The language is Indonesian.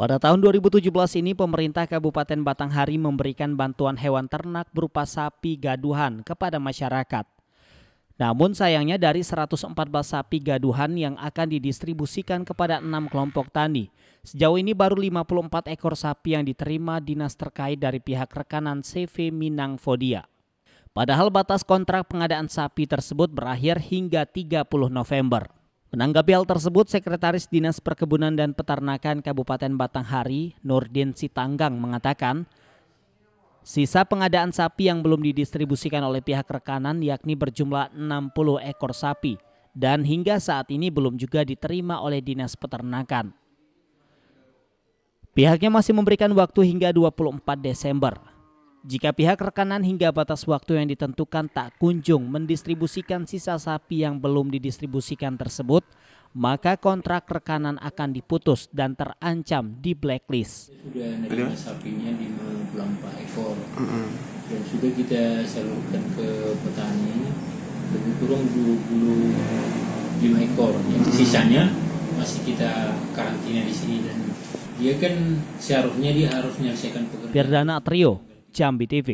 Pada tahun 2017 ini pemerintah Kabupaten Batanghari memberikan bantuan hewan ternak berupa sapi gaduhan kepada masyarakat. Namun sayangnya dari 114 sapi gaduhan yang akan didistribusikan kepada enam kelompok tani, sejauh ini baru 54 ekor sapi yang diterima dinas terkait dari pihak rekanan CV Minang Fodia. Padahal batas kontrak pengadaan sapi tersebut berakhir hingga 30 November. Menanggapi hal tersebut, Sekretaris Dinas Perkebunan dan Peternakan Kabupaten Batanghari, Nurdin Sitanggang mengatakan, sisa pengadaan sapi yang belum didistribusikan oleh pihak rekanan yakni berjumlah 60 ekor sapi dan hingga saat ini belum juga diterima oleh Dinas Peternakan. Pihaknya masih memberikan waktu hingga 24 Desember jika pihak rekanan hingga batas waktu yang ditentukan tak kunjung mendistribusikan sisa sapi yang belum didistribusikan tersebut, maka kontrak rekanan akan diputus dan terancam di blacklist. Sudah ada sapinya di bulan Pak Ekor, mm -hmm. dan sudah kita salurkan ke petani lebih kurang 25 ekor. Yang sisanya masih kita karantina di sini dan dia kan seharusnya dia harus menyelesaikan pekerjaan. Perdana Trio Jambi TV.